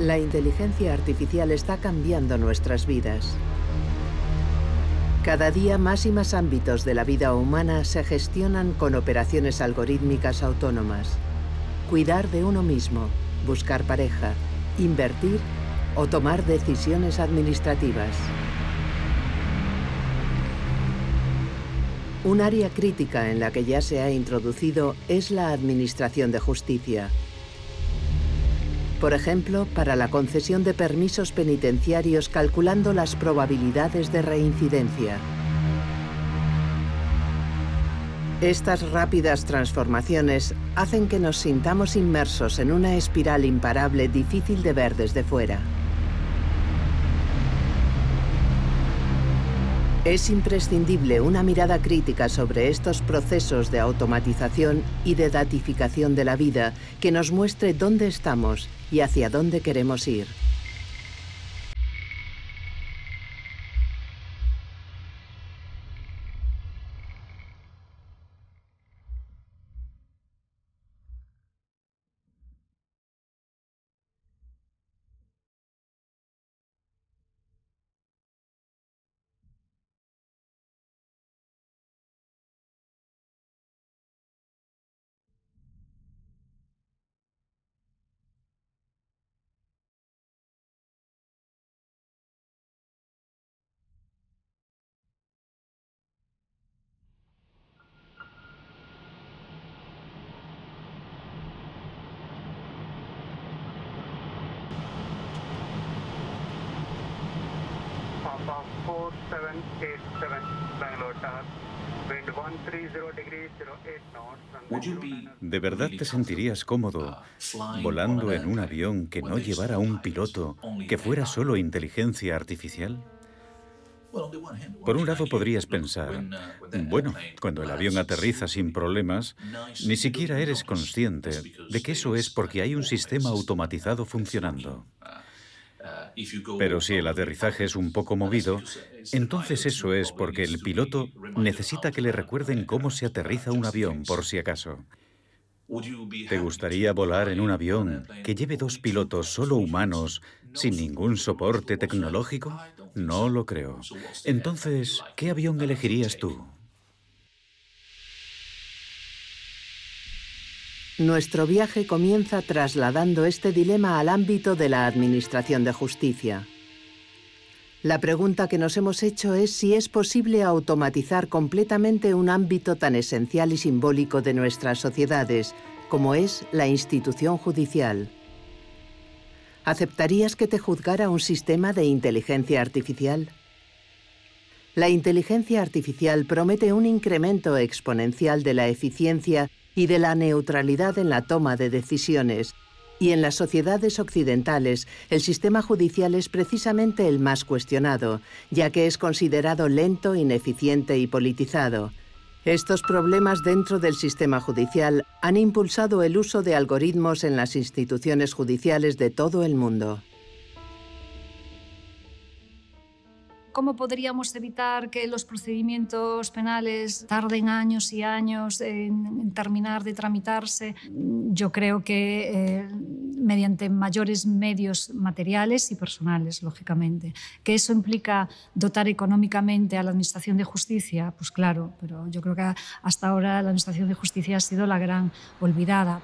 La inteligencia artificial está cambiando nuestras vidas. Cada día más y más ámbitos de la vida humana se gestionan con operaciones algorítmicas autónomas. Cuidar de uno mismo, buscar pareja, invertir o tomar decisiones administrativas. Un área crítica en la que ya se ha introducido es la administración de justicia por ejemplo, para la concesión de permisos penitenciarios calculando las probabilidades de reincidencia. Estas rápidas transformaciones hacen que nos sintamos inmersos en una espiral imparable difícil de ver desde fuera. Es imprescindible una mirada crítica sobre estos procesos de automatización y de datificación de la vida que nos muestre dónde estamos y hacia dónde queremos ir. ¿De verdad te sentirías cómodo ah, volando en un avión que no llevara un piloto, que fuera solo inteligencia artificial? Por un lado podrías pensar, uh, bueno, cuando el avión aterriza sin problemas, ni siquiera eres consciente de que eso es porque hay un sistema automatizado funcionando. Ah, Uh, Pero si el aterrizaje es un poco movido, entonces eso es porque el piloto necesita que le recuerden cómo se aterriza un avión por si acaso. ¿Te gustaría volar en un avión que lleve dos pilotos solo humanos, sin ningún soporte tecnológico? No lo creo. Entonces, ¿qué avión elegirías tú? Nuestro viaje comienza trasladando este dilema al ámbito de la Administración de Justicia. La pregunta que nos hemos hecho es si es posible automatizar completamente un ámbito tan esencial y simbólico de nuestras sociedades, como es la institución judicial. ¿Aceptarías que te juzgara un sistema de inteligencia artificial? La inteligencia artificial promete un incremento exponencial de la eficiencia y de la neutralidad en la toma de decisiones. Y en las sociedades occidentales, el sistema judicial es precisamente el más cuestionado, ya que es considerado lento, ineficiente y politizado. Estos problemas dentro del sistema judicial han impulsado el uso de algoritmos en las instituciones judiciales de todo el mundo. ¿Cómo podríamos evitar que los procedimientos penales tarden años y años en terminar de tramitarse? Yo creo que eh, mediante mayores medios materiales y personales, lógicamente. ¿Que eso implica dotar económicamente a la Administración de Justicia? Pues claro, pero yo creo que hasta ahora la Administración de Justicia ha sido la gran olvidada.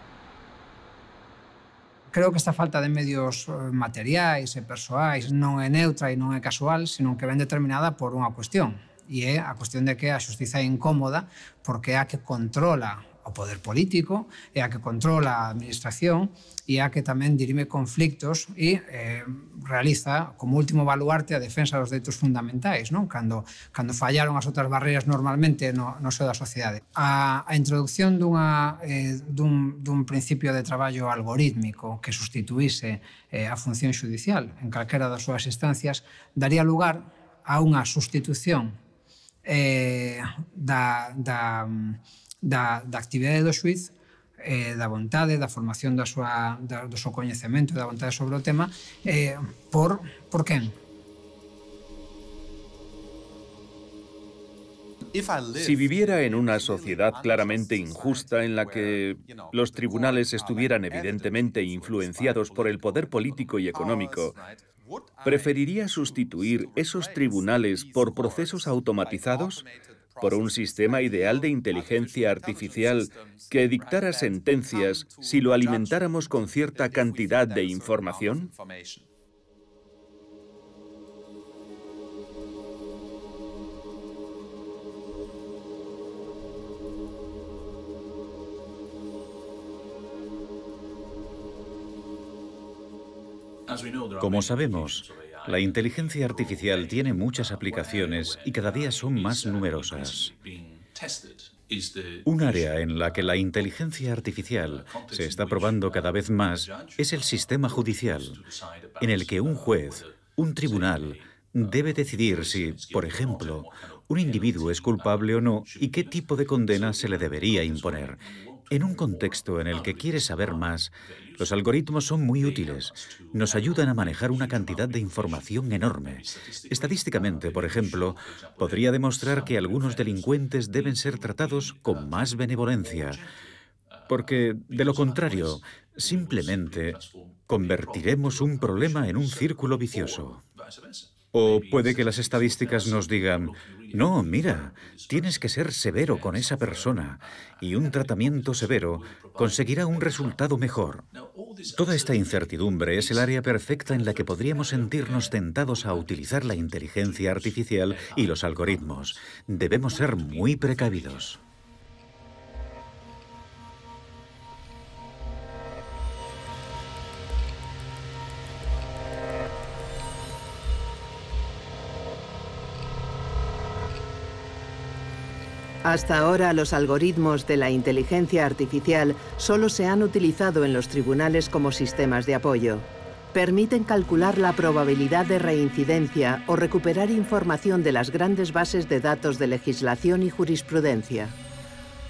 creo que esta falta de medios eh, materiais e persoais non é neutra e non é casual, senón que ven determinada por unha cuestión, e é a cuestión de que a xustiza é incómoda porque é a que controla o poder político, é a que controla a administración e a que tamén dirime conflictos e eh, realiza como último baluarte a defensa dos dereitos fundamentais, non? Cando, cando fallaron as outras barreiras normalmente no, no seu da sociedade. A, a introducción dunha, eh, dun, dun principio de traballo algorítmico que sustituíse eh, a función judicial en calquera das súas instancias daría lugar a unha sustitución eh, da, da, da, da actividade do xuiz la eh, da vontade da formación de su conocimiento do seu coñecemento, da vontade sobre el tema, eh, por, por Si viviera en una sociedad claramente injusta en la que los tribunales estuvieran evidentemente influenciados por el poder político y económico, preferiría sustituir esos tribunales por procesos automatizados por un sistema ideal de inteligencia artificial que dictara sentencias si lo alimentáramos con cierta cantidad de información? Como sabemos, la inteligencia artificial tiene muchas aplicaciones y cada día son más numerosas. Un área en la que la inteligencia artificial se está probando cada vez más es el sistema judicial, en el que un juez, un tribunal, debe decidir si, por ejemplo, un individuo es culpable o no y qué tipo de condena se le debería imponer, en un contexto en el que quiere saber más los algoritmos son muy útiles. Nos ayudan a manejar una cantidad de información enorme. Estadísticamente, por ejemplo, podría demostrar que algunos delincuentes deben ser tratados con más benevolencia, porque de lo contrario, simplemente convertiremos un problema en un círculo vicioso. O puede que las estadísticas nos digan, no, mira, tienes que ser severo con esa persona y un tratamiento severo conseguirá un resultado mejor. Toda esta incertidumbre es el área perfecta en la que podríamos sentirnos tentados a utilizar la inteligencia artificial y los algoritmos. Debemos ser muy precavidos. Hasta ahora los algoritmos de la inteligencia artificial solo se han utilizado en los tribunales como sistemas de apoyo. Permiten calcular la probabilidad de reincidencia o recuperar información de las grandes bases de datos de legislación y jurisprudencia.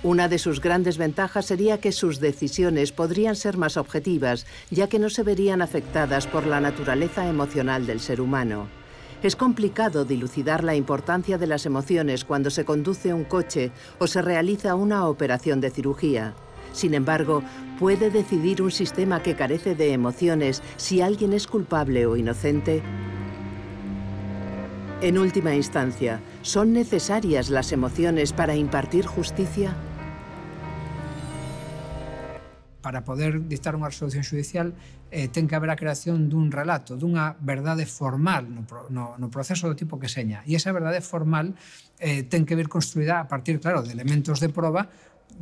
Una de sus grandes ventajas sería que sus decisiones podrían ser más objetivas, ya que no se verían afectadas por la naturaleza emocional del ser humano. Es complicado dilucidar la importancia de las emociones cuando se conduce un coche o se realiza una operación de cirugía. Sin embargo, ¿puede decidir un sistema que carece de emociones si alguien es culpable o inocente? En última instancia, ¿son necesarias las emociones para impartir justicia? para poder dictar una resolución judicial eh, tiene que haber la creación de un relato, de una verdade formal no, proceso de tipo que seña. Y e esa verdade formal eh, tiene que ver construida a partir, claro, de elementos de prueba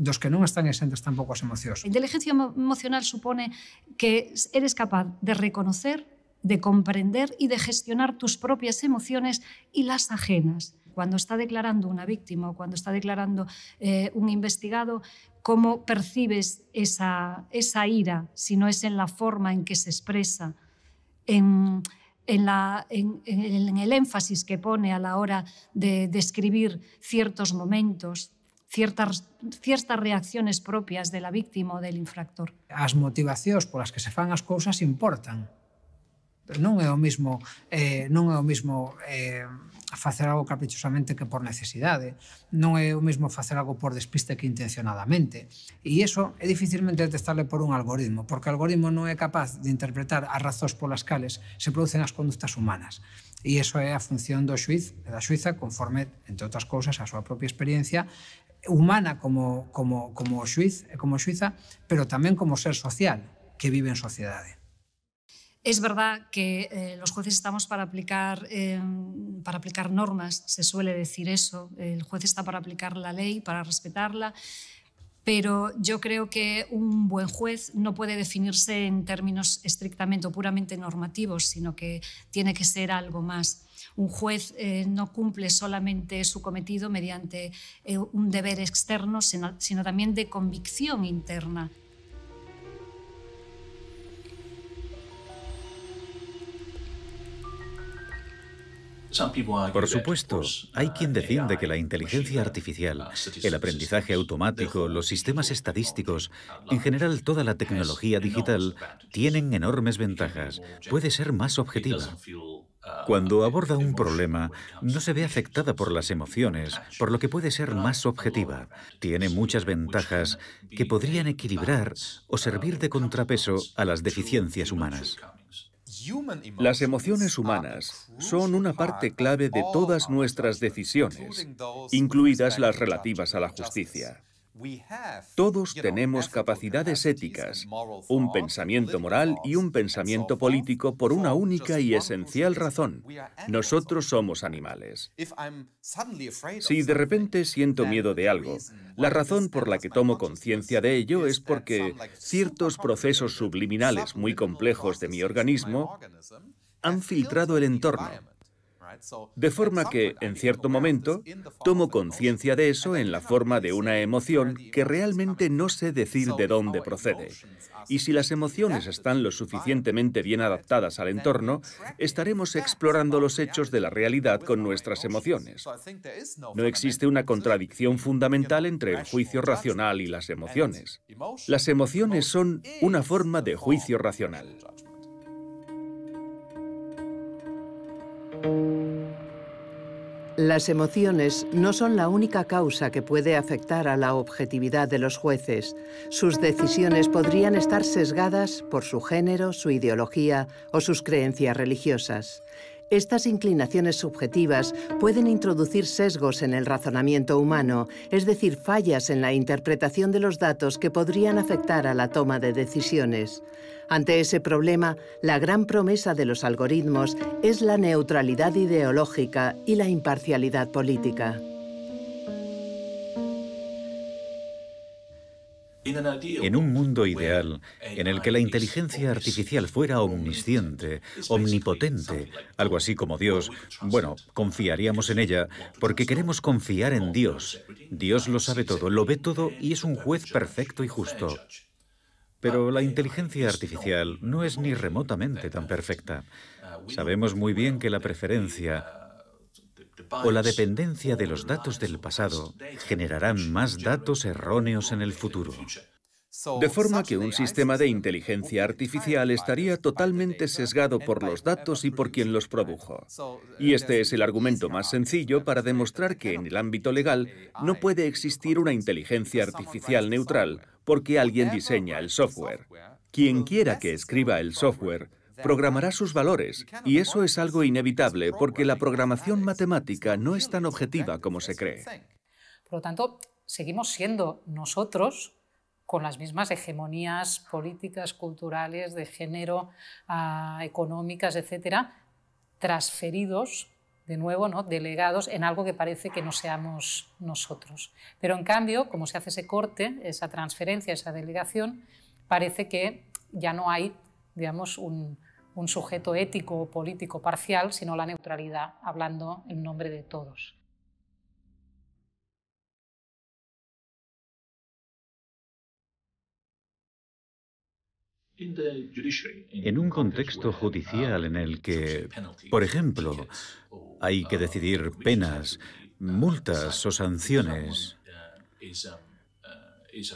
los que no están exentos tampouco as emocións. A inteligencia emocional supone que eres capaz de reconocer, de comprender y de gestionar tus propias emociones y las ajenas cuando está declarando una víctima o cuando está declarando eh, un investigado, cómo percibes esa, ira, si no es en la forma en que se expresa, en, el énfasis que pone a la hora de describir ciertos momentos, ciertas, ciertas reacciones propias de la víctima o del infractor. Las motivaciones por las que se fan las cosas importan non é o mismo eh, non é o mismo eh, facer algo caprichosamente que por necesidade non é o mismo facer algo por despiste que intencionadamente e iso é dificilmente detestable por un algoritmo porque o algoritmo non é capaz de interpretar as razóns polas cales se producen as conductas humanas e iso é a función do xuiz da xuiza conforme, entre outras cousas, a súa propia experiencia humana como, como, como xuiz e como xuiza pero tamén como ser social que vive en sociedade Es verdad que eh, los jueces estamos para aplicar, em, para aplicar normas, se suele decir eso. El juez está para aplicar la ley, para respetarla, pero yo creo que un buen juez no puede definirse en términos estrictamente o puramente normativos, sino que tiene que ser algo más. Un juez eh, no cumple solamente su cometido mediante eh, un deber externo, sino también de convicción interna. Por supuesto, hay uh, quien defiende que la inteligencia artificial, uh, el aprendizaje automático, los sistemas estadísticos, uh, en general toda la tecnología digital, tienen enormes ventajas. Puede ser más objetiva. Cuando aborda un problema, no se ve afectada por las emociones, por lo que puede ser más objetiva. Tiene muchas ventajas que podrían equilibrar o servir de contrapeso a las deficiencias humanas. Las emociones humanas son una parte clave de todas nuestras decisiones, incluidas las relativas a la justicia. Todos tenemos capacidades éticas, un pensamiento moral y un pensamiento político por una única y esencial razón. Nosotros somos animales. Si de repente siento miedo de algo, la razón por la que tomo conciencia de ello es porque ciertos procesos subliminales muy complejos de mi organismo han filtrado el entorno de forma que, en cierto momento, tomo conciencia de eso en la forma de una emoción que realmente no sé decir de dónde procede. Y si las emociones están lo suficientemente bien adaptadas al entorno, estaremos explorando los hechos de la realidad con nuestras emociones. No existe una contradicción fundamental entre el juicio racional y las emociones. Las emociones son una forma de juicio racional. Las emociones no son la única causa que puede afectar a la objetividad de los jueces. Sus decisiones podrían estar sesgadas por su género, su ideología o sus creencias religiosas. Estas inclinaciones subjetivas pueden introducir sesgos en el razonamiento humano, es decir, fallas en la interpretación de los datos que podrían afectar a la toma de decisiones. Ante ese problema, la gran promesa de los algoritmos es la neutralidad ideológica y la imparcialidad política. En un mundo ideal, en el que la inteligencia artificial fuera omnisciente, omnipotente, algo así como Dios, bueno, confiaríamos en ella porque queremos confiar en Dios. Dios lo sabe todo, lo ve todo y es un juez perfecto y justo. Pero la inteligencia artificial no es ni remotamente tan perfecta. Uh, Sabemos muy bien que la preferencia, uh, o la dependencia de los datos del pasado generarán más datos erróneos en el futuro. De forma que un sistema de inteligencia artificial estaría totalmente sesgado por los datos y por quien los produjo. Y este es el argumento más sencillo para demostrar que en el ámbito legal no puede existir una inteligencia artificial neutral porque alguien diseña el software. Quien quiera que escriba el software programará sus valores y eso es algo inevitable porque la programación matemática no es tan objetiva como se cree. Por lo tanto, seguimos siendo nosotros con las mismas hegemonías políticas, culturales, de género, ah, económicas, etcétera, transferidos de nuevo, ¿no? delegados en algo que parece que no seamos nosotros. Pero en cambio, como se hace ese corte, esa transferencia, esa delegación, parece que ya no hay digamos, un, un sujeto ético o político parcial, sino la neutralidad, hablando en nombre de todos. En un contexto judicial en el que, por ejemplo, hay que decidir penas, multas o sanciones,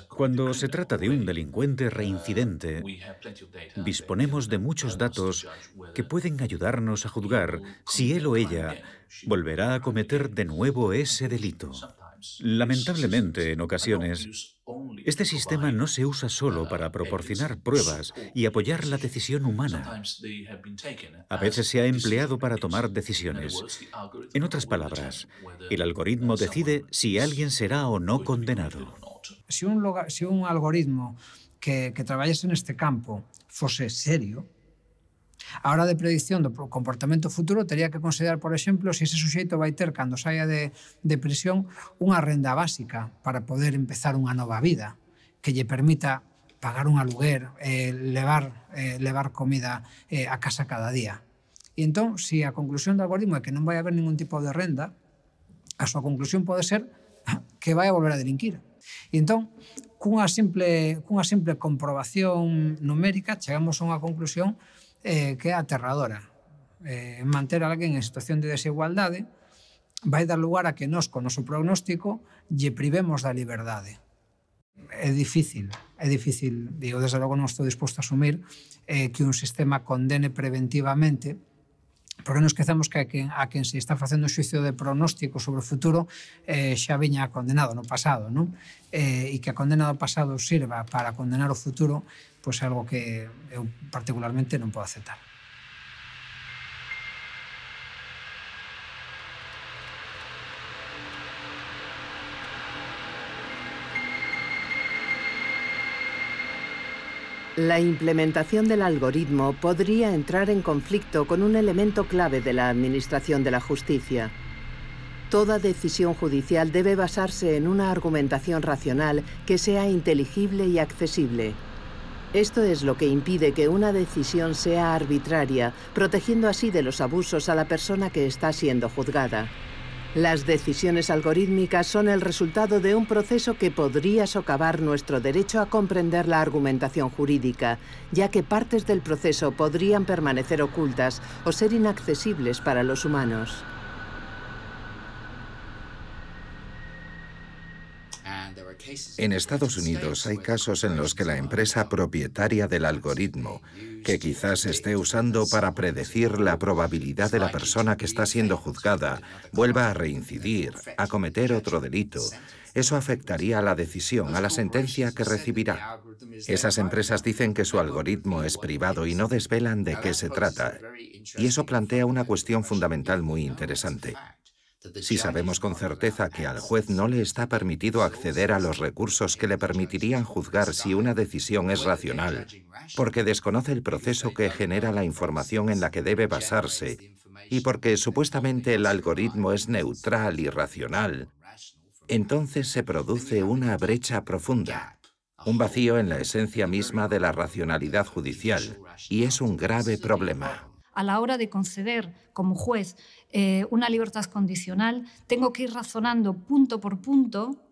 cuando se trata de un delincuente reincidente, disponemos de muchos datos que pueden ayudarnos a juzgar si él o ella volverá a cometer de nuevo ese delito. Lamentablemente, en ocasiones, este sistema no se usa solo para uh, proporcionar pruebas y apoyar la decisión humana. A veces se ha empleado para tomar decisiones. En otras palabras, el algoritmo decide si alguien será o no condenado. se un, logar, se un algoritmo que, que traballas neste campo fose serio, A hora de predicción do comportamento futuro teria que considerar, por exemplo, se ese suxeito vai ter cando saia de, de prisión unha renda básica para poder empezar unha nova vida que lle permita pagar un aluguer, eh, levar, eh, levar comida eh, a casa cada día. E entón, se a conclusión do algoritmo é que non vai haber ningún tipo de renda, a súa conclusión pode ser que vai a volver a delinquir. E entón, cunha simple, cunha simple comprobación numérica chegamos a unha conclusión eh, que é aterradora. Eh, manter alguén en situación de desigualdade vai dar lugar a que nos, con noso prognóstico, lle privemos da liberdade. É difícil, é difícil, digo, desde logo non estou disposto a asumir eh, que un sistema condene preventivamente Porque non esquecemos que a quen, a quen se está facendo o xuicio de pronóstico sobre o futuro eh, xa viña condenado no pasado, non? Eh, e que a condena do pasado sirva para condenar o futuro, pois pues, algo que eu particularmente non podo aceptar. La implementación del algoritmo podría entrar en conflicto con un elemento clave de la Administración de la Justicia. Toda decisión judicial debe basarse en una argumentación racional que sea inteligible y accesible. Esto es lo que impide que una decisión sea arbitraria, protegiendo así de los abusos a la persona que está siendo juzgada. Las decisiones algorítmicas son el resultado de un proceso que podría socavar nuestro derecho a comprender la argumentación jurídica, ya que partes del proceso podrían permanecer ocultas o ser inaccesibles para los humanos. En Estados Unidos hay casos en los que la empresa propietaria del algoritmo, que quizás esté usando para predecir la probabilidad de la persona que está siendo juzgada, vuelva a reincidir, a cometer otro delito, eso afectaría a la decisión, a la sentencia que recibirá. Esas empresas dicen que su algoritmo es privado y no desvelan de qué se trata. Y eso plantea una cuestión fundamental muy interesante. Si sabemos con certeza que al juez no le está permitido acceder a los recursos que le permitirían juzgar si una decisión es racional, porque desconoce el proceso que genera la información en la que debe basarse y porque supuestamente el algoritmo es neutral y racional, entonces se produce una brecha profunda, un vacío en la esencia misma de la racionalidad judicial, y es un grave problema. A la hora de conceder como juez eh, una libertad condicional, tengo que ir razonando punto por punto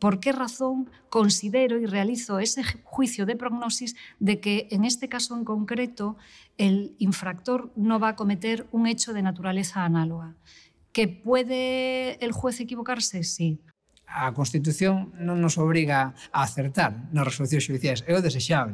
por qué razón considero y realizo ese juicio de prognosis de que en este caso en concreto el infractor no va a cometer un hecho de naturaleza análoga. ¿Que puede el juez equivocarse? Sí. La Constitución no nos obliga a acertar las resoluciones judiciales, es o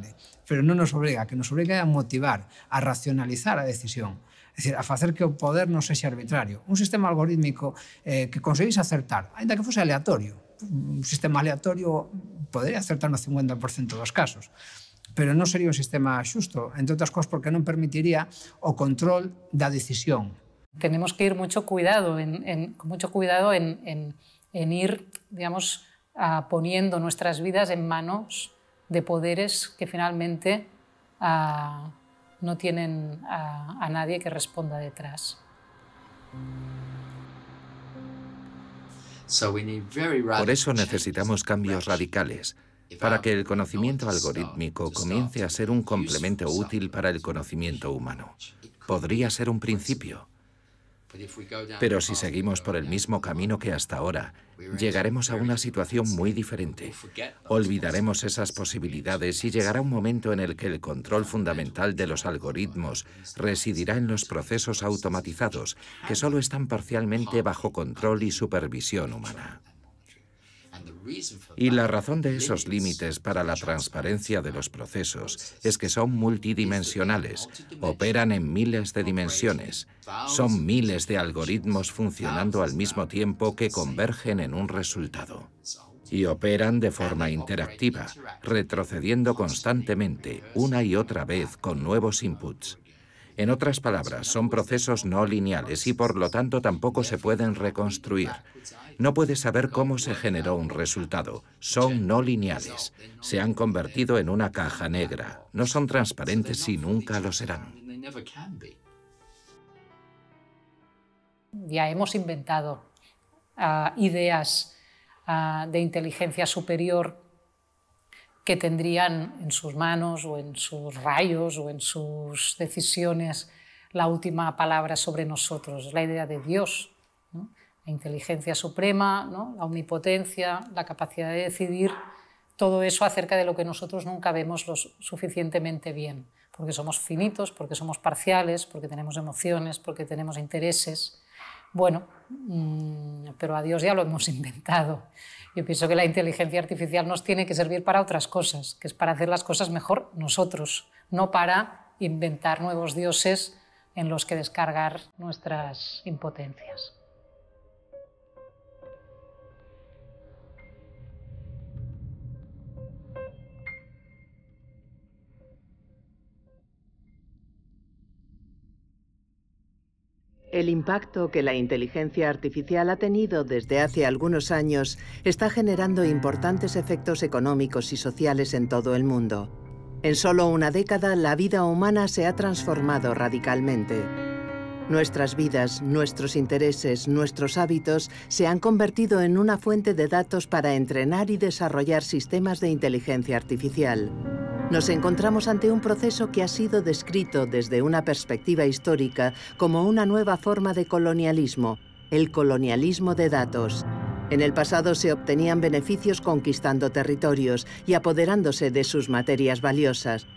pero no nos obliga, que nos obliga a motivar, a racionalizar la decisión es decir, a hacer que el poder no sea arbitrario. Un sistema algorítmico eh, que conseguís acertar, ainda que fuese aleatorio. Un sistema aleatorio podría acertar un 50% de los casos pero no sería un sistema justo, entre otras cosas porque no permitiría o control la decisión. Tenemos que ir mucho cuidado en, mucho cuidado en, ir, digamos, poniendo nuestras vidas en manos de poderes que finalmente ah, no tienen a, nadie que responda detrás. Por eso necesitamos cambios radicales, para que el conocimiento algorítmico comience a ser un complemento útil para el conocimiento humano. Podría ser un principio, pero si seguimos por el mismo camino que hasta ahora, llegaremos a una situación muy diferente. Olvidaremos esas posibilidades y llegará un momento en el que el control fundamental de los algoritmos residirá en los procesos automatizados, que solo están parcialmente bajo control y supervisión humana. Y la razón de esos límites para la transparencia de los procesos es que son multidimensionales, operan en miles de dimensiones, son miles de algoritmos funcionando al mismo tiempo que convergen en un resultado. Y operan de forma interactiva, retrocediendo constantemente, una y otra vez, con nuevos inputs. En otras palabras, son procesos no lineales y por lo tanto tampoco se pueden reconstruir. No puede saber cómo se generó un resultado. Son no lineales. Se han convertido en una caja negra. No son transparentes y nunca lo serán. Ya hemos inventado ah, ideas ah, de inteligencia superior que tendrían en sus manos o en sus rayos o en sus decisiones la última palabra sobre nosotros, la idea de Dios. ¿no? inteligencia suprema, la omnipotencia, la capacidad de decidir, todo eso acerca de lo que nosotros nunca vemos lo suficientemente bien, porque somos finitos, porque somos parciales, porque tenemos emociones, porque tenemos intereses. Bueno, mm, pero a Dios ya lo hemos inventado. Yo pienso que la inteligencia artificial nos tiene que servir para otras cosas, que es para hacer las cosas mejor nosotros, no para inventar nuevos dioses en los que descargar nuestras impotencias. El impacto que la inteligencia artificial ha tenido desde hace algunos años está generando importantes efectos económicos y sociales en todo el mundo. En solo una década la vida humana se ha transformado radicalmente. Nuestras vidas, nuestros intereses, nuestros hábitos se han convertido en una fuente de datos para entrenar y desarrollar sistemas de inteligencia artificial nos encontramos ante un proceso que ha sido descrito desde una perspectiva histórica como una nueva forma de colonialismo, el colonialismo de datos. En el pasado se obtenían beneficios conquistando territorios y apoderándose de sus materias valiosas.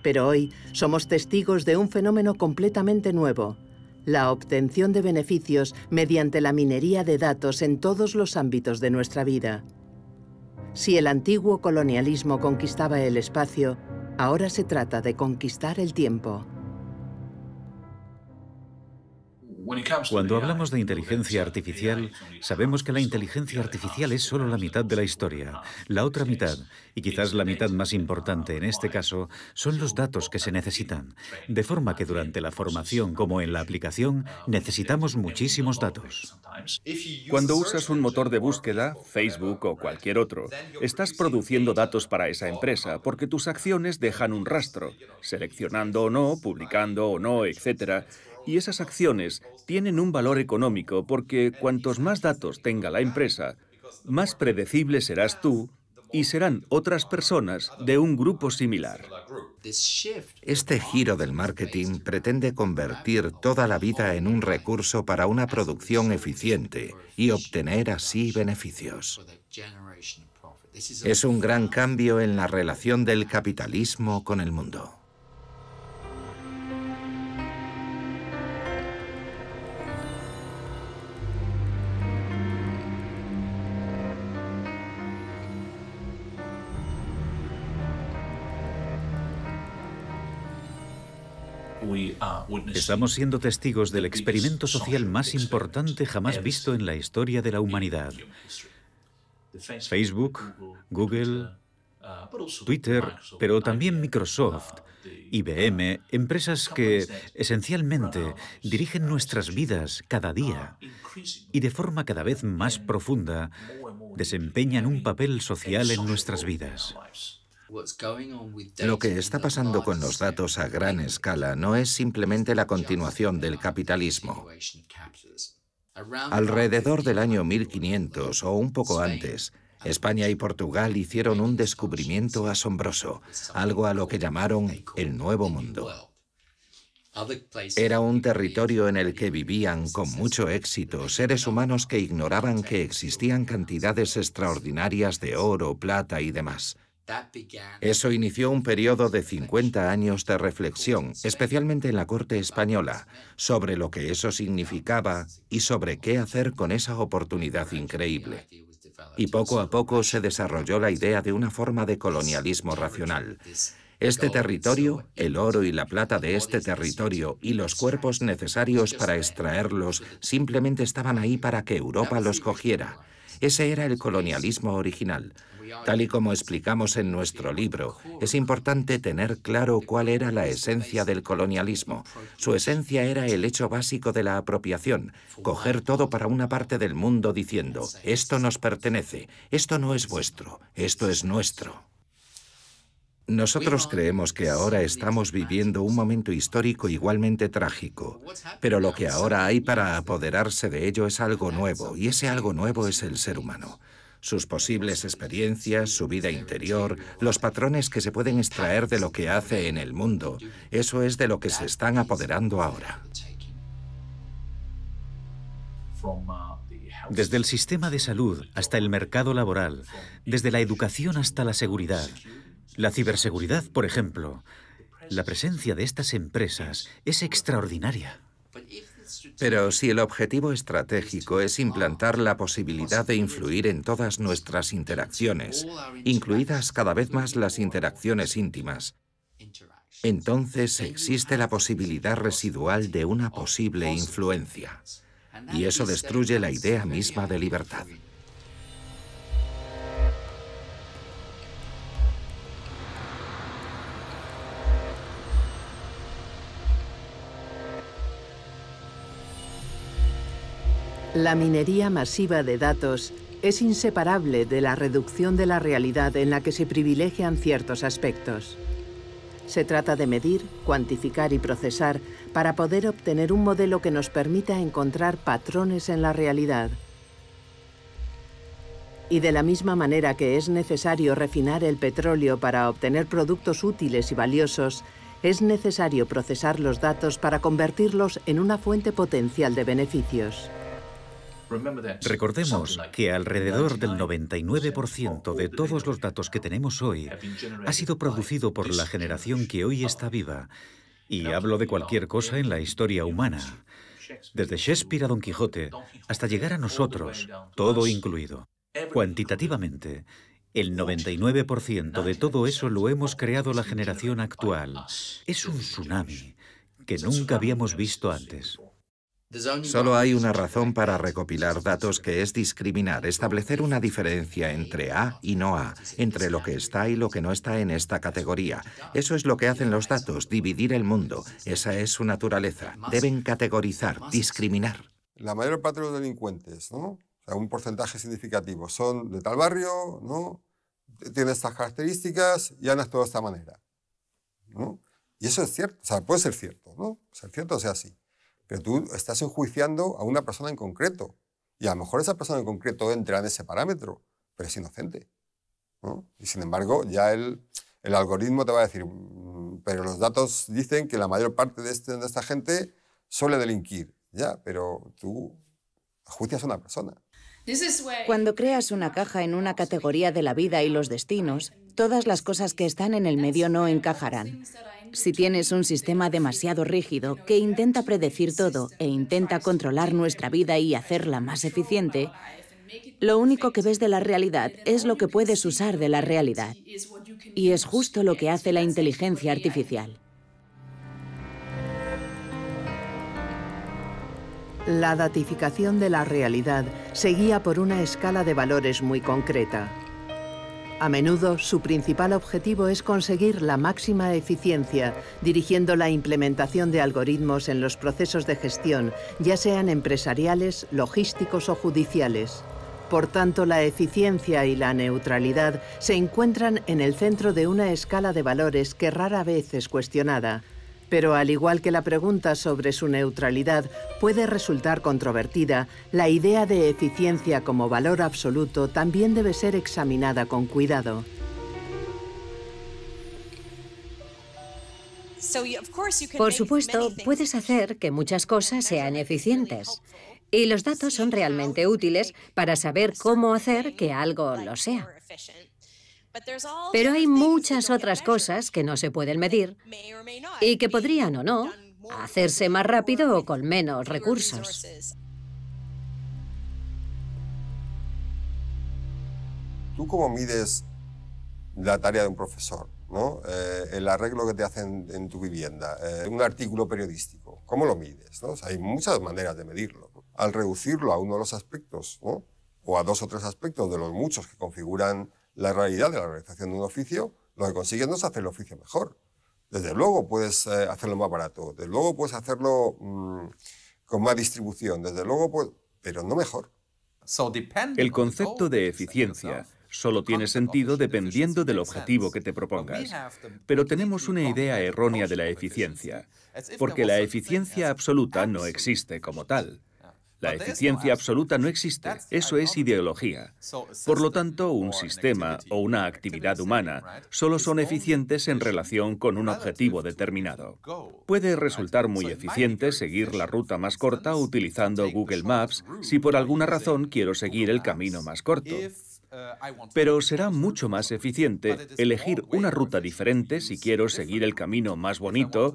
Pero hoy somos testigos de un fenómeno completamente nuevo, la obtención de beneficios mediante la minería de datos en todos los ámbitos de nuestra vida. Si el antiguo colonialismo conquistaba el espacio, ahora se trata de conquistar el tiempo. Cuando hablamos de inteligencia artificial, sabemos que la inteligencia artificial es solo la mitad de la historia. La otra mitad, y quizás la mitad más importante en este caso, son los datos que se necesitan. De forma que durante la formación como en la aplicación, uh, necesitamos muchísimos datos. Cuando usas un motor de búsqueda, Facebook o cualquier otro, estás produciendo datos para esa empresa porque tus acciones dejan un rastro, seleccionando o no, publicando o no, etc. Y esas acciones tienen un valor económico porque cuantos más datos tenga la empresa, más predecible serás tú y serán otras personas de un grupo similar. Este giro del marketing pretende convertir toda la vida en un recurso para una producción eficiente y obtener así beneficios. Es un gran cambio en la relación del capitalismo con el mundo. Estamos siendo testigos del experimento social más importante jamás visto en la historia de la humanidad. Facebook, Google, Twitter, uh, pero también Microsoft, uh, IBM, uh, empresas que esencialmente dirigen nuestras vidas cada día y de forma cada vez más profunda desempeñan un papel social en nuestras vidas. Lo que está pasando con los datos a gran escala no es simplemente la continuación del capitalismo. Alrededor del año 1500 o un poco antes, España y Portugal hicieron un descubrimiento asombroso, algo a lo que llamaron el Nuevo Mundo. Era un territorio en el que vivían con mucho éxito seres humanos que ignoraban que existían cantidades extraordinarias de oro, plata y demás. Eso inició un periodo de 50 años de reflexión, especialmente en la corte española, sobre lo que eso significaba y sobre qué hacer con esa oportunidad increíble. Y poco a poco se desarrolló la idea de una forma de colonialismo racional. Este territorio, el oro y la plata de este territorio y los cuerpos necesarios para extraerlos simplemente estaban ahí para que Europa los cogiera ese era el colonialismo original. Tal y como explicamos en nuestro libro, es importante tener claro cuál era la esencia del colonialismo. Su esencia era el hecho básico de la apropiación, coger todo para una parte del mundo diciendo, esto nos pertenece, esto no es vuestro, esto es nuestro. Nosotros creemos que ahora estamos viviendo un momento histórico igualmente trágico, pero lo que ahora hay para apoderarse de ello es algo nuevo, y ese algo nuevo es el ser humano. Sus posibles experiencias, su vida interior, los patrones que se pueden extraer de lo que hace en el mundo, eso es de lo que se están apoderando ahora. Desde el sistema de salud hasta el mercado laboral, desde la educación hasta la seguridad, la ciberseguridad, por ejemplo, la presencia de estas empresas es extraordinaria. Pero si el objetivo estratégico es implantar la posibilidad de influir en todas nuestras interacciones, incluidas cada vez más las interacciones íntimas, entonces existe la posibilidad residual de una posible influencia. Y eso destruye la idea misma de libertad. La minería masiva de datos es inseparable de la reducción de la realidad en la que se privilegian ciertos aspectos. Se trata de medir, cuantificar y procesar para poder obtener un modelo que nos permita encontrar patrones en la realidad. Y de la misma manera que es necesario refinar el petróleo para obtener productos útiles y valiosos, es necesario procesar los datos para convertirlos en una fuente potencial de beneficios. Recordemos que alrededor del 99% de todos los datos que tenemos hoy ha sido producido por la generación que hoy está viva. Y hablo de cualquier cosa en la historia humana, desde Shakespeare a Don Quijote, hasta llegar a nosotros, todo incluido. Cuantitativamente, el 99% de todo eso lo hemos creado la generación actual. Es un tsunami que nunca habíamos visto antes. Solo hay una razón para recopilar datos que es discriminar, establecer una diferencia entre A y no A, entre lo que está y lo que no está en esta categoría. Eso es lo que hacen los datos, dividir el mundo. Esa es su naturaleza. Deben categorizar, discriminar. La mayor parte de los delincuentes, ¿no? un porcentaje significativo. Son de tal barrio, ¿no? Tienen estas características y han actuado de esta manera, ¿no? Y eso es cierto, o sea, puede ser cierto, ¿no? ser cierto sea así. Pero tú estás enjuiciando a una persona en concreto. Y a lo mejor esa persona en concreto entra en ese parámetro, pero es inocente. Y sin embargo, ya el, algoritmo te va a decir, mm, pero los datos dicen que la mayor parte de, este, de esta gente suele delinquir. Ya, pero tú juicias a una persona. Cuando creas una caja en una categoría de la vida y los destinos, todas las cosas que están en el medio no encajarán. Si tienes un sistema demasiado rígido que intenta predecir todo e intenta controlar nuestra vida y hacerla más eficiente, lo único que ves de la realidad es lo que puedes usar de la realidad. Y es justo lo que hace la inteligencia artificial. La datificación de la realidad seguía por una escala de valores muy concreta. A menudo, su principal objetivo es conseguir la máxima eficiencia, dirigiendo la implementación de algoritmos en los procesos de gestión, ya sean empresariales, logísticos o judiciales. Por tanto, la eficiencia y la neutralidad se encuentran en el centro de una escala de valores que rara vez es cuestionada, pero al igual que la pregunta sobre su neutralidad, puede resultar controvertida, la idea de eficiencia como valor absoluto también debe ser examinada con cuidado. Por supuesto, puedes hacer que muchas cosas sean eficientes. Y los datos son realmente útiles para saber cómo hacer que algo lo sea. Pero hay muchas otras cosas que no se pueden medir y que podrían o no hacerse más rápido o con menos recursos. ¿Tú cómo mides la tarea de un profesor? ¿no? Eh, el arreglo que te hacen en tu vivienda, eh, un artículo periodístico, ¿cómo lo mides? hay muchas maneras de medirlo. Al reducirlo a uno de los aspectos, ¿no? o a dos o tres aspectos de los muchos que configuran la realidad de la realización de un oficio, lo que consigues no es hacer el oficio mejor. Desde luego puedes eh, hacerlo más barato, desde luego puedes hacerlo mm, con más distribución, desde luego, pues, pero no mejor. El concepto de eficiencia solo tiene sentido dependiendo del objetivo que te propongas. Pero tenemos una idea errónea de la eficiencia, porque la eficiencia absoluta no existe como tal. La eficiencia absoluta no existe, eso es ideología. Por lo tanto, un sistema o una actividad humana solo son eficientes en relación con un objetivo determinado. Puede resultar muy eficiente seguir la ruta más corta utilizando Google Maps si por alguna razón quiero seguir el camino más corto. Pero será mucho más eficiente elegir una ruta diferente si quiero seguir el camino más bonito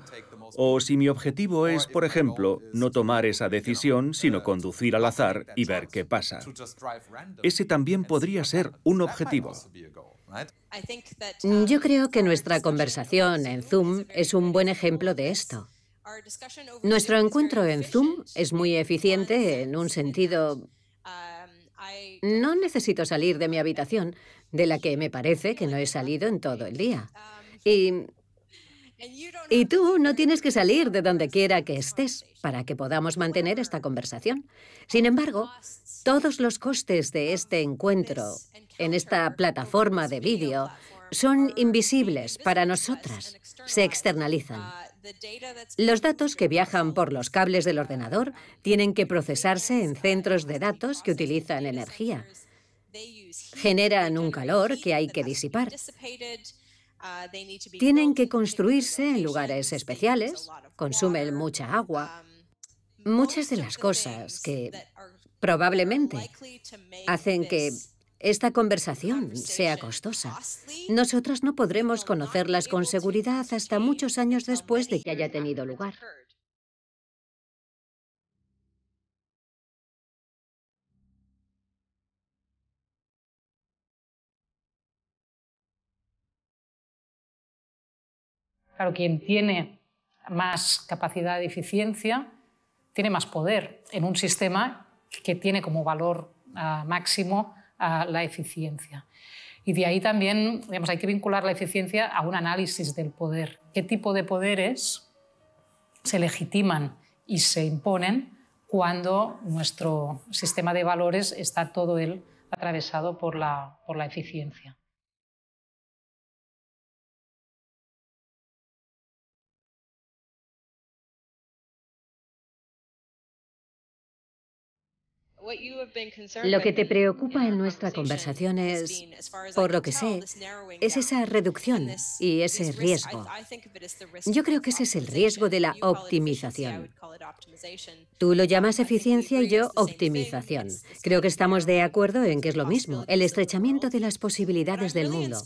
o si mi objetivo es, por ejemplo, no tomar esa decisión, sino conducir al azar y ver qué pasa. Ese también podría ser un objetivo. Mm, uh, yo creo que nuestra conversación en Zoom es un buen ejemplo de esto. Nuestro encuentro en Zoom es muy eficiente en un sentido... Um, no necesito salir de mi habitación, de la que me parece que no he salido en todo el día. Um, y y tú no tienes que salir de donde quiera que estés para que podamos mantener esta conversación. Sin embargo, todos los costes de este encuentro en esta plataforma de vídeo son invisibles para nosotras, se externalizan. Los datos que viajan por los cables del ordenador tienen que procesarse en centros de datos que utilizan energía. Generan un calor que hay que disipar. Tienen que construirse en lugares especiales, consumen mucha um, agua. Muchas de las cosas que probablemente hacen que esta conversación sea costosa. Nosotras no podremos conocerlas con seguridad hasta muchos años después de que haya tenido lugar. Claro, quien tiene más capacidad de eficiencia tiene más poder en un sistema que tiene como valor ah, máximo ah, la eficiencia. Y de ahí también hay que vincular la eficiencia a un análisis del poder. ¿Qué tipo de poderes se legitiman y se imponen cuando nuestro sistema de valores está todo él atravesado por la, por la eficiencia? Lo que te preocupa en nuestra conversación es, por lo que sé, es esa reducción y ese riesgo. Yo creo que ese es el riesgo de la optimización. Tú lo llamas eficiencia y yo optimización. Creo que estamos de acuerdo en que es lo mismo, el estrechamiento de las posibilidades del mundo.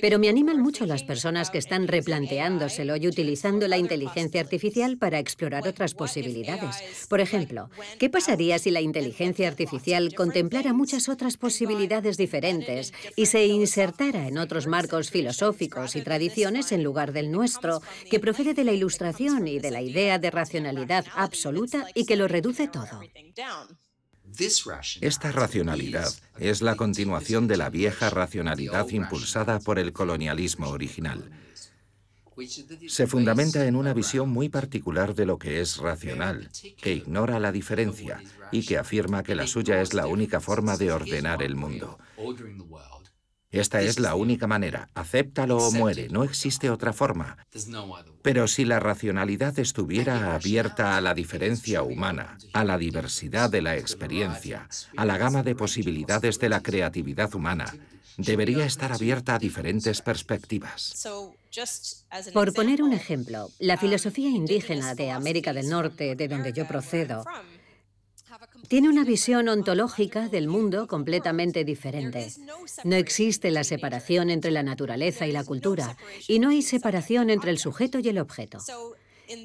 Pero me animan mucho las personas que están replanteándoselo y utilizando la inteligencia artificial para explorar otras posibilidades. Por ejemplo, ¿qué pasaría si la inteligencia artificial contemplara muchas otras posibilidades diferentes y se insertara en otros marcos filosóficos y tradiciones en lugar del nuestro, que procede de la ilustración y de la idea de racionalidad absoluta y que lo reduce todo. Esta racionalidad es la continuación de la vieja racionalidad impulsada por el colonialismo original se fundamenta en una visión muy particular de lo que es racional, que ignora la diferencia y que afirma que la suya es la única forma de ordenar el mundo. Esta es la única manera, acéptalo o muere, no existe otra forma. Pero si la racionalidad estuviera abierta a la diferencia humana, a la diversidad de la experiencia, a la gama de posibilidades de la creatividad humana, debería estar abierta a diferentes perspectivas. Por poner un ejemplo, la um, filosofía indígena de América del Norte, de donde yo procedo, tiene una visión ontológica del mundo completamente diferente. No existe la separación entre la naturaleza y la cultura, y no hay separación entre el sujeto y el objeto.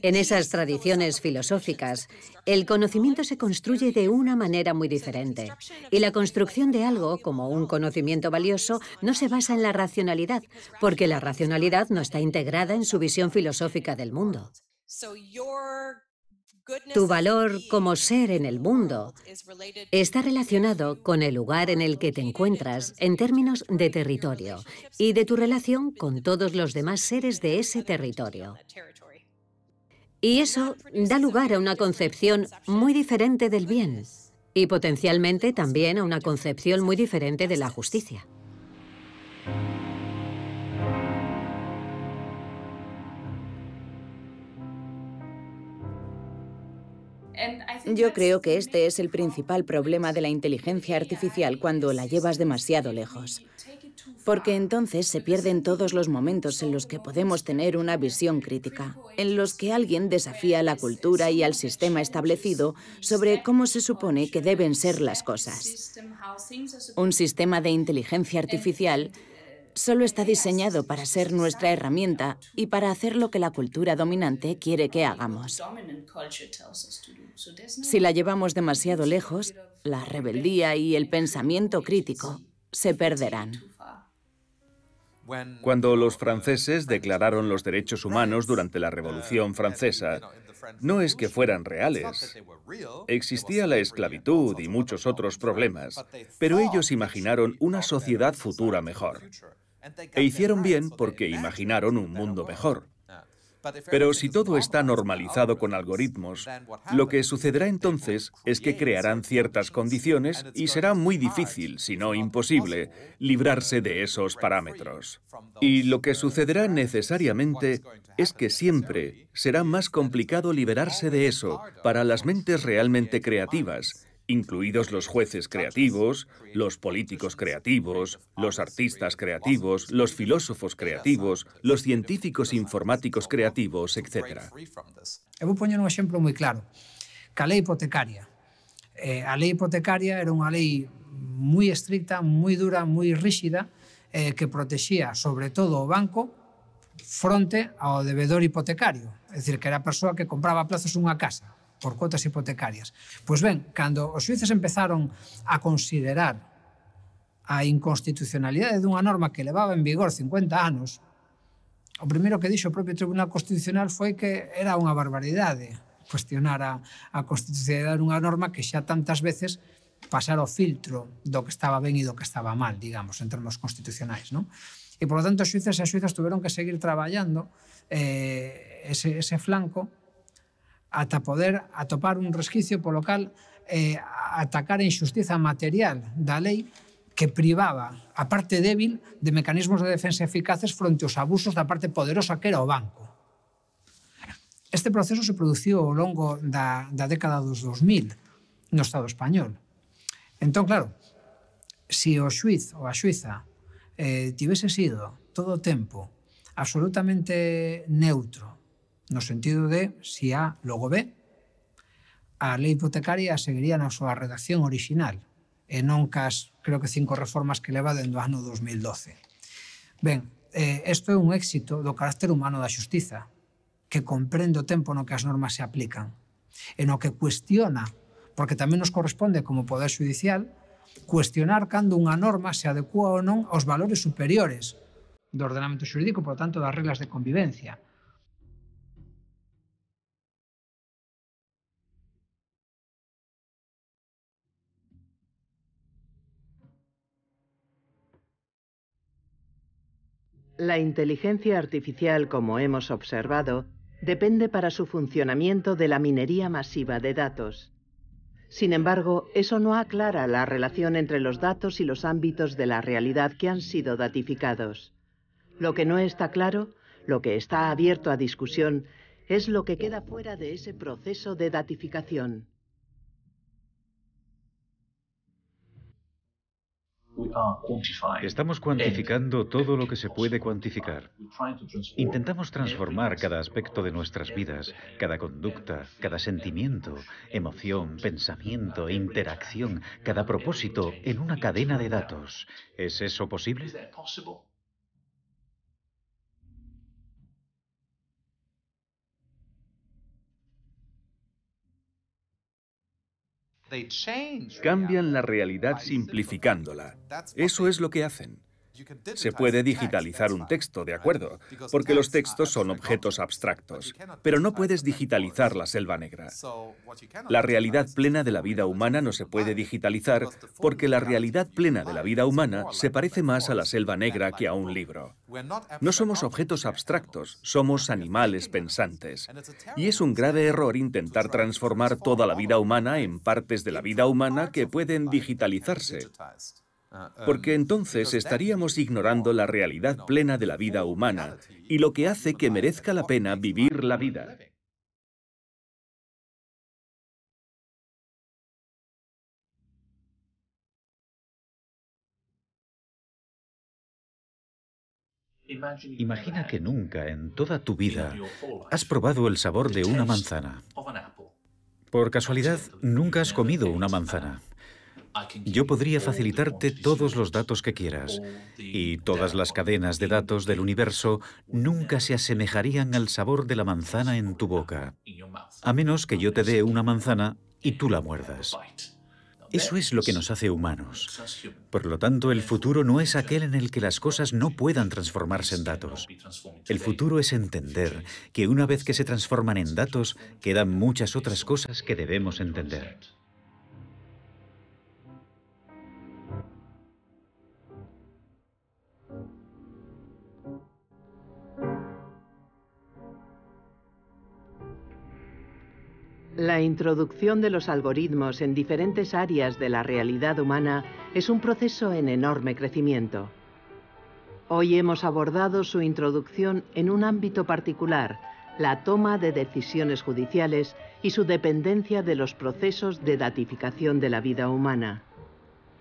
En esas tradiciones filosóficas, el conocimiento se construye de una manera muy diferente. Y la construcción de algo, como un conocimiento valioso, no se basa en la racionalidad, porque la racionalidad no está integrada en su visión filosófica del mundo. Tu valor como ser en el mundo está relacionado con el lugar en el que te encuentras en términos de territorio y de tu relación con todos los demás seres de ese territorio. Y eso da lugar a una concepción muy diferente del bien y potencialmente también a una concepción muy diferente de la justicia. Yo creo que este es el principal problema de la inteligencia artificial cuando la llevas demasiado lejos porque entonces se pierden todos los momentos en los que podemos tener una visión crítica, en los que alguien desafía a la cultura y al sistema establecido sobre cómo se supone que deben ser las cosas. Un sistema de inteligencia artificial solo está diseñado para ser nuestra herramienta y para hacer lo que la cultura dominante quiere que hagamos. Si la llevamos demasiado lejos, la rebeldía y el pensamiento crítico se perderán. Cuando los franceses declararon los derechos humanos durante la Revolución Francesa, no es que fueran reales. Existía la esclavitud y muchos otros problemas, pero ellos imaginaron una sociedad futura mejor. E hicieron bien porque imaginaron un mundo mejor. Pero si todo está normalizado con algoritmos, lo que sucederá entonces es que crearán ciertas condiciones y será muy difícil, si no imposible, librarse de esos parámetros. Y lo que sucederá necesariamente es que siempre será más complicado liberarse de eso para las mentes realmente creativas incluidos los jueces creativos, los políticos creativos, los artistas creativos, los filósofos creativos, los científicos informáticos creativos, etc. Eu vou poñer un exemplo moi claro, que a lei hipotecaria. Eh, a lei hipotecaria era unha lei moi estricta, moi dura, moi ríxida, eh, que protexía sobre todo o banco fronte ao devedor hipotecario, é dicir, que era a persoa que compraba a plazos unha casa por cotas hipotecarias. Pois ben, cando os xuíces empezaron a considerar a inconstitucionalidade dunha norma que levaba en vigor 50 anos, o primeiro que dixo o propio Tribunal Constitucional foi que era unha barbaridade cuestionar a, a constitucionalidade dunha norma que xa tantas veces pasar o filtro do que estaba ben e do que estaba mal, digamos, en termos constitucionais, non? E, por lo tanto, os xuíces e as xuízas tuveron que seguir traballando eh, ese, ese flanco ata poder atopar un resquicio polo cal eh, atacar a injustiza material da lei que privaba a parte débil de mecanismos de defensa eficaces fronte aos abusos da parte poderosa que era o banco. Este proceso se produciu ao longo da, da década dos 2000 no Estado español. Entón, claro, se o xuiz ou a xuiza eh, tivese sido todo o tempo absolutamente neutro no sentido de si A logo B, a lei hipotecaria seguiría na súa redacción orixinal, e non cas, creo que cinco reformas que leva dende o ano 2012. Ben, eh, isto eh, é un éxito do carácter humano da xustiza, que comprende o tempo no que as normas se aplican, e no que cuestiona, porque tamén nos corresponde como poder judicial, cuestionar cando unha norma se adecua ou non aos valores superiores do ordenamento xurídico, por tanto, das reglas de convivencia. La inteligencia artificial, como hemos observado, depende para su funcionamiento de la minería masiva de datos. Sin embargo, eso no aclara la relación entre los datos y los ámbitos de la realidad que han sido datificados. Lo que no está claro, lo que está abierto a discusión, es lo que queda fuera de ese proceso de datificación. Estamos cuantificando todo lo que se puede cuantificar. Intentamos transformar cada aspecto de nuestras vidas, cada conducta, cada sentimiento, emoción, pensamiento, interacción, cada propósito en una cadena de datos. ¿Es eso posible? Cambian la realidad simplificándola. Eso es lo que hacen. Se puede digitalizar un texto, de acuerdo, porque los textos son objetos abstractos, pero no puedes digitalizar la selva negra. La realidad plena de la vida humana no se puede digitalizar porque la realidad plena de la vida humana se parece más a la selva negra que a un libro. No somos objetos abstractos, somos animales pensantes. Y es un grave error intentar transformar toda la vida humana en partes de la vida humana que pueden digitalizarse porque entonces estaríamos ignorando la realidad plena de la vida humana y lo que hace que merezca la pena vivir la vida. Imagina que nunca en toda tu vida has probado el sabor de una manzana. Por casualidad, nunca has comido una manzana. Yo podría facilitarte todos los datos que quieras y todas las cadenas de datos del universo nunca se asemejarían al sabor de la manzana en tu boca, a menos que yo te dé una manzana y tú la muerdas. Eso es lo que nos hace humanos. Por lo tanto, el futuro no es aquel en el que las cosas no puedan transformarse en datos. El futuro es entender que una vez que se transforman en datos, quedan muchas otras cosas que debemos entender. La introducción de los algoritmos en diferentes áreas de la realidad humana es un proceso en enorme crecimiento. Hoy hemos abordado su introducción en un ámbito particular, la toma de decisiones judiciales y su dependencia de los procesos de datificación de la vida humana.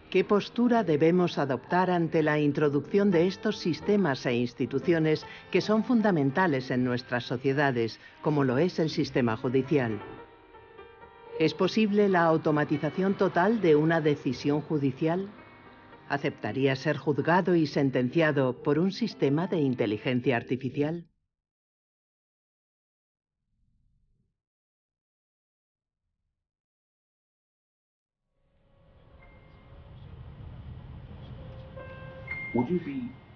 ¿Qué postura debemos adoptar ante la introducción de estos sistemas e instituciones que son fundamentales en nuestras sociedades, como lo es el sistema judicial? ¿Es posible la automatización total de una decisión judicial? ¿Aceptaría ser juzgado y sentenciado por un sistema de inteligencia artificial?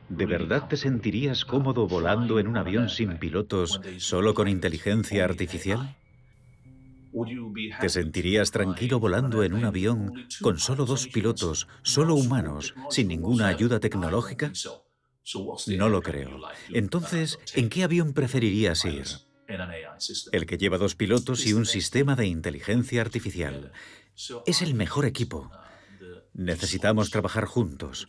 ¿De verdad te sentirías cómodo volando en un avión sin pilotos solo con inteligencia artificial? ¿Te sentirías tranquilo volando en un avión con solo dos pilotos, solo humanos, sin ninguna ayuda tecnológica? No lo creo. Entonces, ¿en qué avión preferirías ir? El que lleva dos pilotos y un sistema de inteligencia artificial. Es el mejor equipo. Necesitamos trabajar juntos.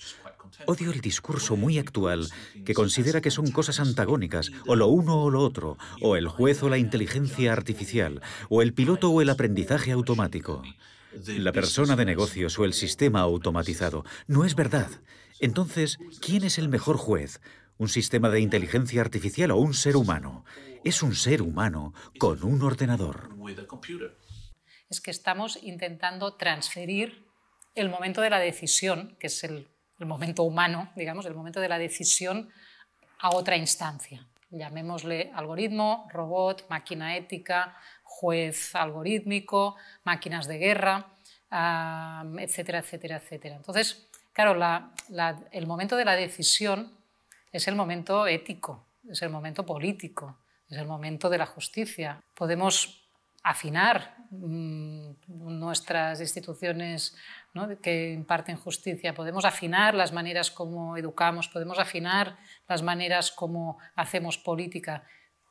Odio el discurso muy actual que considera que son cosas antagónicas, o lo uno o lo otro, o el juez o la inteligencia artificial, o el piloto o el aprendizaje automático. La persona de negocios o el sistema automatizado. No es verdad. Entonces, ¿quién es el mejor juez? ¿Un sistema de inteligencia artificial o un ser humano? Es un ser humano con un ordenador. Es que estamos intentando transferir el momento de la decisión, que es el el momento humano, digamos, el momento de la decisión a otra instancia. Llamémosle algoritmo, robot, máquina ética, juez algorítmico, máquinas de guerra, etcétera, etcétera, etcétera. Entonces, claro, la, el momento de la decisión es el momento ético, es el momento político, es el momento de la justicia. Podemos afinar mm, nuestras instituciones que imparten justicia. Podemos afinar las maneras como educamos, podemos afinar las maneras como hacemos política,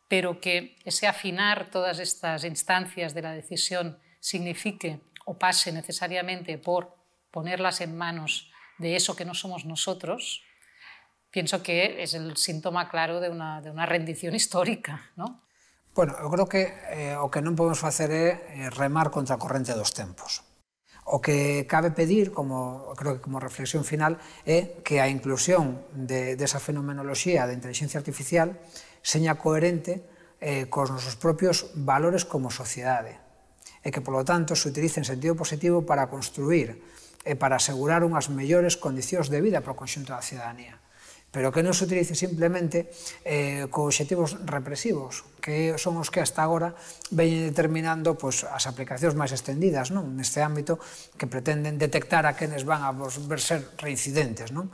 pero que ese afinar todas estas instancias de la decisión signifique o pase necesariamente por ponerlas en manos de eso que no somos nosotros, pienso que es el síntoma claro de una, rendición histórica. Bueno, yo creo que lo eh, que no podemos hacer es eh, remar contra corriente dos tempos. O que cabe pedir, como creo que como reflexión final, é que a inclusión de, desa de fenomenoloxía da inteligencia artificial seña coherente eh, cos nosos propios valores como sociedade e que, polo tanto, se utilice en sentido positivo para construir e para asegurar unhas mellores condicións de vida para o conxunto da ciudadanía pero que non se utilice simplemente eh, co obxectivos represivos, que son os que hasta agora veñen determinando pois, as aplicacións máis extendidas non? neste ámbito que pretenden detectar a quenes van a ver ser reincidentes. Non?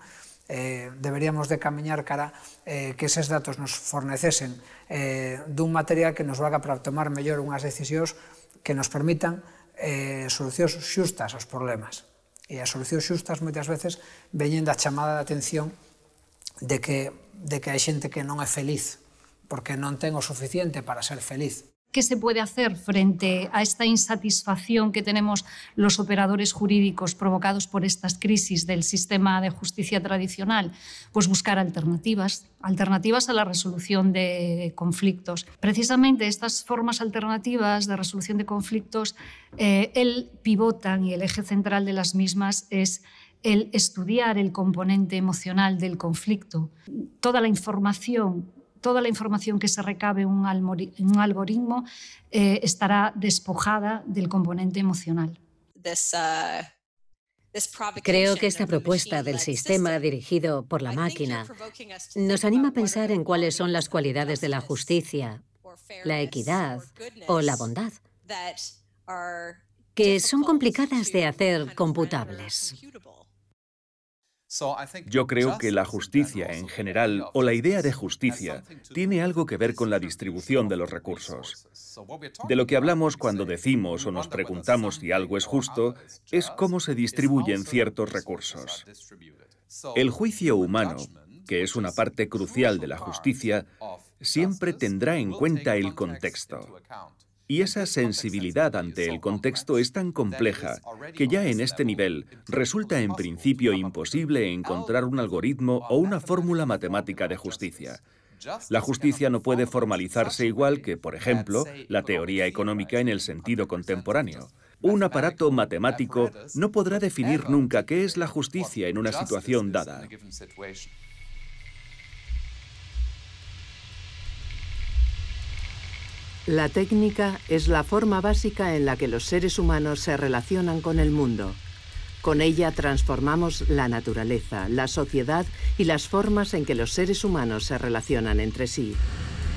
eh, deberíamos de camiñar cara eh, que eses datos nos fornecesen eh, dun material que nos vaga para tomar mellor unhas decisións que nos permitan eh, solucións xustas aos problemas. E as solucións xustas moitas veces veñen da chamada de atención de que, de que hai xente que non é feliz porque no tengo suficiente para ser feliz. ¿Qué se puede hacer frente a esta insatisfacción que tenemos los operadores jurídicos provocados por estas crisis del sistema de justicia tradicional? Pues buscar alternativas, alternativas a la resolución de conflictos. Precisamente estas formas alternativas de resolución de conflictos, eh, el pivotan y el eje central de las mismas es el estudiar el componente emocional del conflicto. Toda la información toda la información que se recabe en un, algoritmo eh, estará despojada del componente emocional. Uh, Creo que esta propuesta del sistema dirigido por la máquina nos anima a pensar en cuáles son las cualidades de la justicia, la equidad o la bondad, que son complicadas de hacer computables. Yo creo que la justicia en general o la idea de justicia tiene algo que ver con la distribución de los recursos. De lo que hablamos cuando decimos o nos preguntamos si algo es justo es cómo se distribuyen ciertos recursos. El juicio humano, que es una parte crucial de la justicia, siempre tendrá en cuenta el contexto. Y esa sensibilidad ante el contexto es tan compleja que ya en este nivel resulta en principio imposible encontrar un algoritmo o una fórmula matemática de justicia. La justicia no puede formalizarse igual que, por ejemplo, la teoría económica en el sentido contemporáneo. Un aparato matemático no podrá definir nunca qué es la justicia en una situación dada. La técnica es la forma básica en la que los seres humanos se relacionan con el mundo. Con ella transformamos la naturaleza, la sociedad y las formas en que los seres humanos se relacionan entre sí.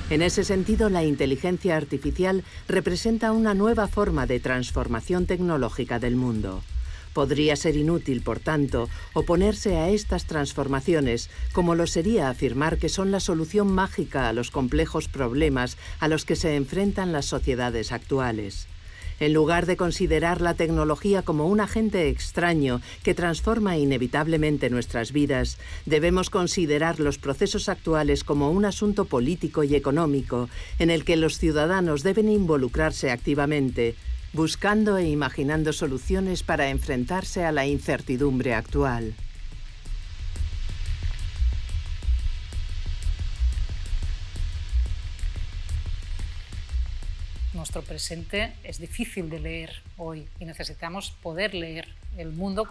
En ese sentido, la inteligencia artificial representa una nueva forma de transformación tecnológica del mundo. Podría ser inútil, por tanto, oponerse a estas transformaciones, como lo sería afirmar que son la solución mágica a los complejos problemas a los que se enfrentan las sociedades actuales. En lugar de considerar la tecnología como un agente extraño que transforma inevitablemente nuestras vidas, debemos considerar los procesos actuales como un asunto político y económico en el que los ciudadanos deben involucrarse activamente, buscando e imaginando soluciones para enfrentarse a la incertidumbre actual. Nuestro presente es difícil de leer hoy y necesitamos poder leer el mundo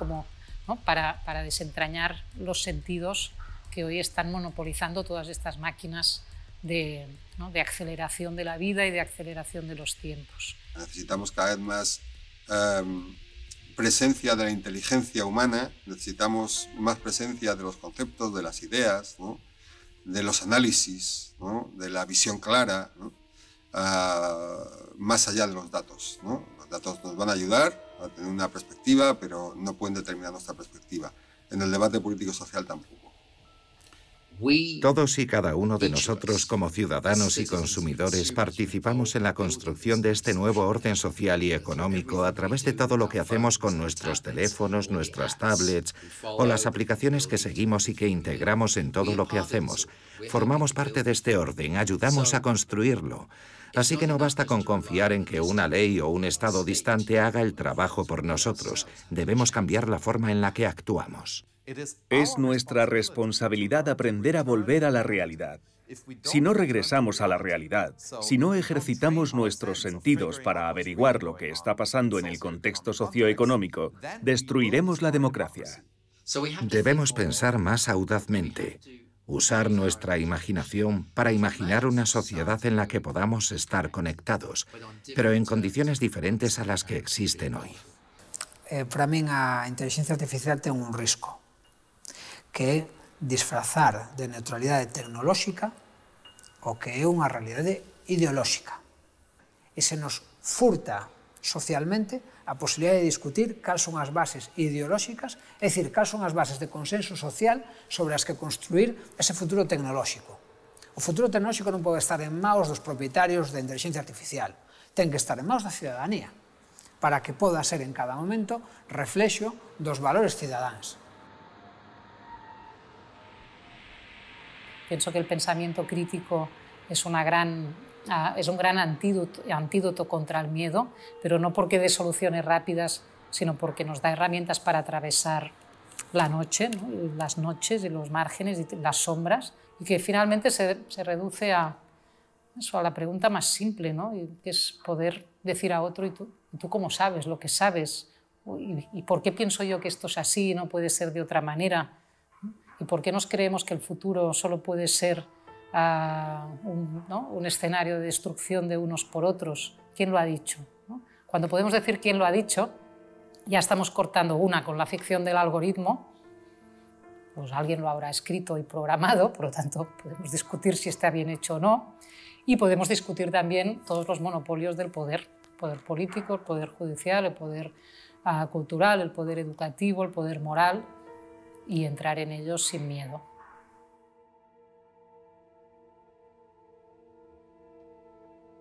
para, desentrañar los sentidos que hoy están monopolizando todas estas máquinas de, aceleración de la vida y de aceleración de los tiempos necesitamos cada vez más em, presencia de la inteligencia humana, necesitamos más presencia de los conceptos, de las ideas, de los análisis, de la visión clara, ah, más allá de los datos. Los datos nos van a ayudar a tener una perspectiva, pero no pueden determinar nuestra perspectiva. En el debate político-social tampoco. Todos y cada uno de nosotros como ciudadanos y consumidores participamos en la construcción de este nuevo orden social y económico a través de todo lo que hacemos con nuestros teléfonos, nuestras tablets o las aplicaciones que seguimos y que integramos en todo lo que hacemos. Formamos parte de este orden, ayudamos a construirlo. Así que no basta con confiar en que una ley o un Estado distante haga el trabajo por nosotros. Debemos cambiar la forma en la que actuamos. Es nuestra responsabilidad aprender a volver a la realidad. Si no regresamos a la realidad, si no ejercitamos nuestros sentidos para averiguar lo que está pasando en el contexto socioeconómico, destruiremos la democracia. Debemos pensar más audazmente, usar nuestra imaginación para imaginar una sociedad en la que podamos estar conectados, pero en condiciones diferentes a las que existen hoy. para mí, la inteligencia artificial tiene un riesgo. que é disfrazar de neutralidade tecnolóxica o que é unha realidade ideolóxica. E se nos furta socialmente a posibilidad de discutir cal son as bases ideolóxicas, é dicir, cal son as bases de consenso social sobre as que construir ese futuro tecnolóxico. O futuro tecnolóxico non pode estar en maus dos propietarios da inteligencia artificial, ten que estar en maus da ciudadanía, para que poda ser en cada momento reflexo dos valores cidadáns. Pienso que el pensamiento crítico es, una gran, ah, es un gran antídoto, antídoto contra el miedo, pero no porque dé soluciones rápidas, sino porque nos da herramientas para atravesar la noche, las noches y los márgenes y las sombras, y que finalmente se, se reduce a, eso, a la pregunta más simple, ¿no? que es poder decir a otro, ¿y tú, tú cómo sabes lo que sabes? ¿Y, ¿Y, por qué pienso yo que esto es así y no puede ser de otra manera? ¿Y por qué nos creemos que el futuro solo puede ser ah, un, escenario de destrucción de unos por otros? ¿Quién lo ha dicho? Cuando podemos decir quién lo ha dicho, ya estamos cortando una con la ficción del algoritmo, pues alguien lo habrá escrito y programado, por lo tanto podemos discutir si está bien hecho o no, y podemos discutir también todos los monopolios del poder, poder político, el poder judicial, el poder ah, cultural, el poder educativo, el poder moral, y entrar en ellos sin miedo.